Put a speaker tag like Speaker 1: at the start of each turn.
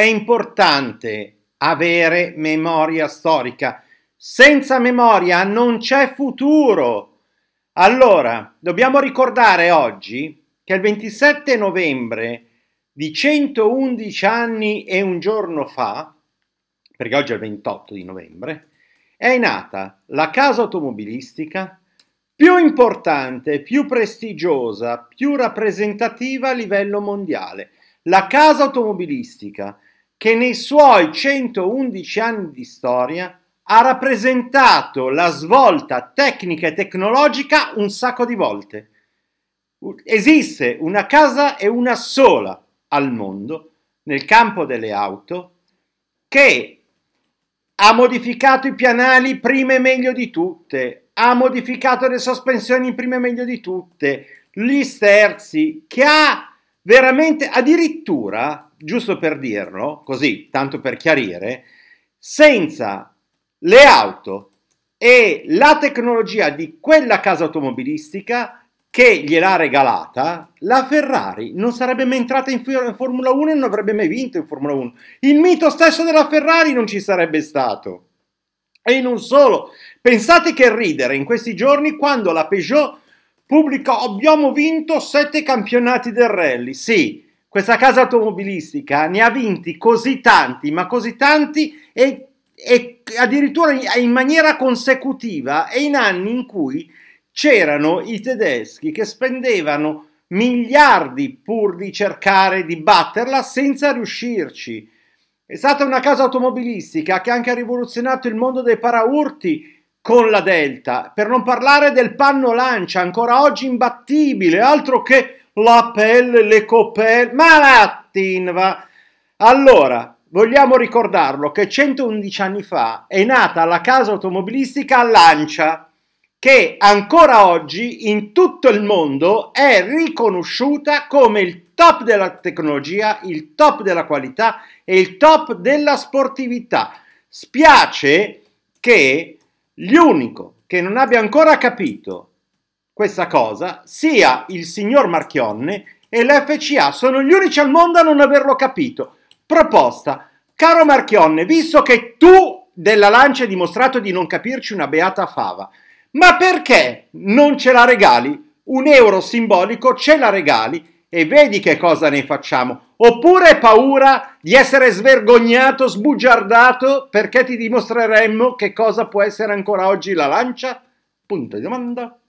Speaker 1: è importante avere memoria storica. Senza memoria non c'è futuro. Allora, dobbiamo ricordare oggi che il 27 novembre di 111 anni e un giorno fa, perché oggi è il 28 di novembre, è nata la casa automobilistica più importante, più prestigiosa, più rappresentativa a livello mondiale. La casa automobilistica che nei suoi 111 anni di storia ha rappresentato la svolta tecnica e tecnologica un sacco di volte. Esiste una casa e una sola al mondo nel campo delle auto che ha modificato i pianali prima e meglio di tutte, ha modificato le sospensioni prima e meglio di tutte, gli sterzi, che ha Veramente, addirittura, giusto per dirlo, così, tanto per chiarire, senza le auto e la tecnologia di quella casa automobilistica che gliel'ha regalata, la Ferrari non sarebbe mai entrata in Formula 1 e non avrebbe mai vinto in Formula 1. Il mito stesso della Ferrari non ci sarebbe stato. E non solo, pensate che ridere in questi giorni quando la Peugeot Pubblica, abbiamo vinto sette campionati del rally. Sì, questa casa automobilistica ne ha vinti così tanti, ma così tanti e, e addirittura in maniera consecutiva e in anni in cui c'erano i tedeschi che spendevano miliardi pur di cercare di batterla senza riuscirci. È stata una casa automobilistica che anche ha anche rivoluzionato il mondo dei paraurti con la Delta, per non parlare del panno lancia, ancora oggi imbattibile, altro che la pelle, le coperte, ma va. Allora, vogliamo ricordarlo che 111 anni fa è nata la casa automobilistica Lancia, che ancora oggi in tutto il mondo è riconosciuta come il top della tecnologia, il top della qualità e il top della sportività. Spiace che l'unico che non abbia ancora capito questa cosa sia il signor Marchionne e l'FCA sono gli unici al mondo a non averlo capito. Proposta, caro Marchionne, visto che tu della Lancia hai dimostrato di non capirci una beata fava, ma perché non ce la regali? Un euro simbolico ce la regali e vedi che cosa ne facciamo. Oppure paura di essere svergognato, sbugiardato, perché ti dimostreremmo che cosa può essere ancora oggi la lancia? Punto di domanda.